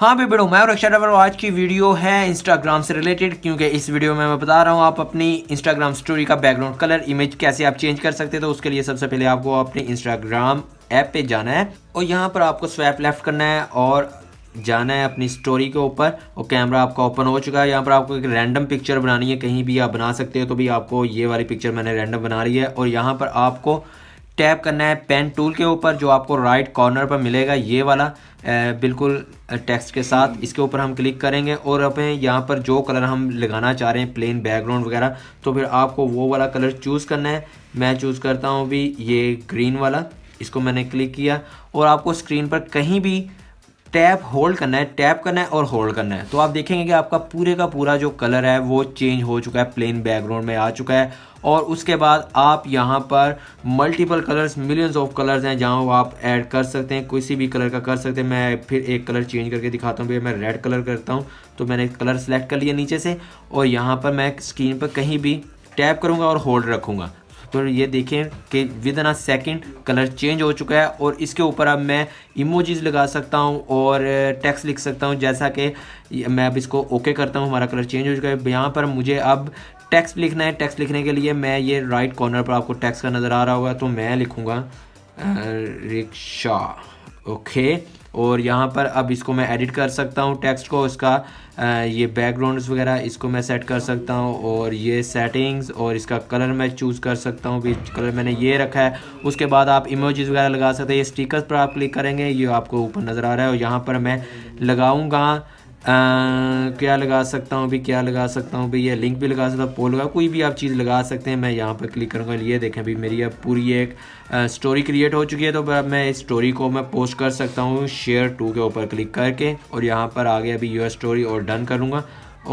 हाँ भाई बड़ो मैं और डबर आज की वीडियो है इंस्टाग्राम से रिलेटेड क्योंकि इस वीडियो में मैं बता रहा हूँ आप अपनी इंस्टाग्राम स्टोरी का बैकग्राउंड कलर इमेज कैसे आप चेंज कर सकते हैं तो उसके लिए सबसे पहले आपको अपने इंस्टाग्राम ऐप पे जाना है और यहाँ पर आपको स्वैप लेफ्ट करना है और जाना है अपनी स्टोरी के ऊपर और कैमरा आपका ओपन हो चुका है यहाँ पर आपको एक रैंडम पिक्चर बनानी है कहीं भी आप बना सकते हो तो भी आपको ये वाली पिक्चर मैंने रैंडम बना रही है और यहाँ पर आपको टैप करना है पेन टूल के ऊपर जो आपको राइट कॉर्नर पर मिलेगा ये वाला बिल्कुल टेक्स्ट के साथ इसके ऊपर हम क्लिक करेंगे और अपने यहाँ पर जो कलर हम लगाना चाह रहे हैं प्लेन बैकग्राउंड वगैरह तो फिर आपको वो वाला कलर चूज़ करना है मैं चूज़ करता हूँ भी ये ग्रीन वाला इसको मैंने क्लिक किया और आपको स्क्रीन पर कहीं भी टैप होल्ड करना है टैप करना है और होल्ड करना है तो आप देखेंगे कि आपका पूरे का पूरा जो कलर है वो चेंज हो चुका है प्लेन बैकग्राउंड में आ चुका है और उसके बाद आप यहाँ पर multiple colours millions of colours हैं जहाँ आप ऐड कर सकते हैं किसी भी कलर का कर सकते हैं मैं फिर एक कलर चेंज करके दिखाता हूँ भैया मैं रेड कलर करता हूँ तो मैंने कलर सेलेक्ट कर लिया नीचे से और यहाँ पर मैं स्क्रीन पर कहीं भी टैप करूँगा और होल्ड रखूँगा तो ये देखें कि within a second colour change हो चुका है और इसके ऊपर अब मैं इमोजीज लगा सकता हूँ और टेक्स्ट लिख सकता हूँ जैसा कि मैं अब इसको ओके करता हूँ हमारा कलर चेंज हो चुका है यहाँ पर मुझे अब टेक्स्ट लिखना है टेक्स्ट लिखने के लिए मैं ये राइट कॉर्नर पर आपको टेक्स्ट का नज़र आ रहा होगा तो मैं लिखूँगा रिक्शा ओके और यहाँ पर अब इसको मैं एडिट कर सकता हूँ टेक्स्ट को इसका ये बैकग्राउंड्स वगैरह इसको मैं सेट कर सकता हूँ और ये सेटिंग्स और इसका कलर मैं चूज़ कर सकता हूँ भी कलर मैंने ये रखा है उसके बाद आप इमोजीज़ वगैरह लगा सकते हैं ये स्टिकर्स पर आप क्लिक करेंगे ये आपको ऊपर नज़र आ रहा है और यहाँ पर मैं लगाऊँगा क्या लगा सकता हूँ भी क्या लगा सकता हूँ भी ये लिंक भी लगा सकता हूँ पोल लगा कोई भी आप चीज़ लगा सकते हैं मैं यहाँ पर क्लिक करूँगा ये देखें अभी मेरी अब पूरी एक स्टोरी क्रिएट हो चुकी है तो अब मैं इस स्टोरी को मैं पोस्ट कर सकता हूँ शेयर टू के ऊपर क्लिक करके और यहाँ पर आगे अभी योर स्टोरी और डन करूँगा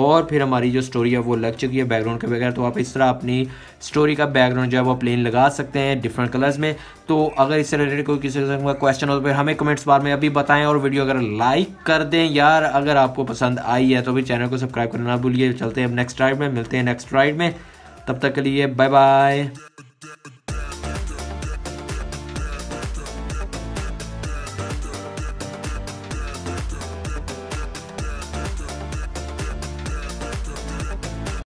और फिर हमारी जो स्टोरी है वो लग चुकी है बैकग्राउंड के बगैर तो आप इस तरह अपनी स्टोरी का बैकग्राउंड जो है वो प्लेन लगा सकते हैं डिफरेंट कलर्स में तो अगर इससे रिलेटेड कोई किसी किस्म का क्वेश्चन हो तो फिर हमें कमेंट्स बार में अभी बताएं और वीडियो अगर लाइक कर दें यार अगर आपको पसंद आई है तो भी चैनल को सब्सक्राइब करना ना भूलिए चलते हैं अब नेक्स्ट राइड में मिलते हैं नेक्स्ट राइड में तब तक के लिए बाय बाय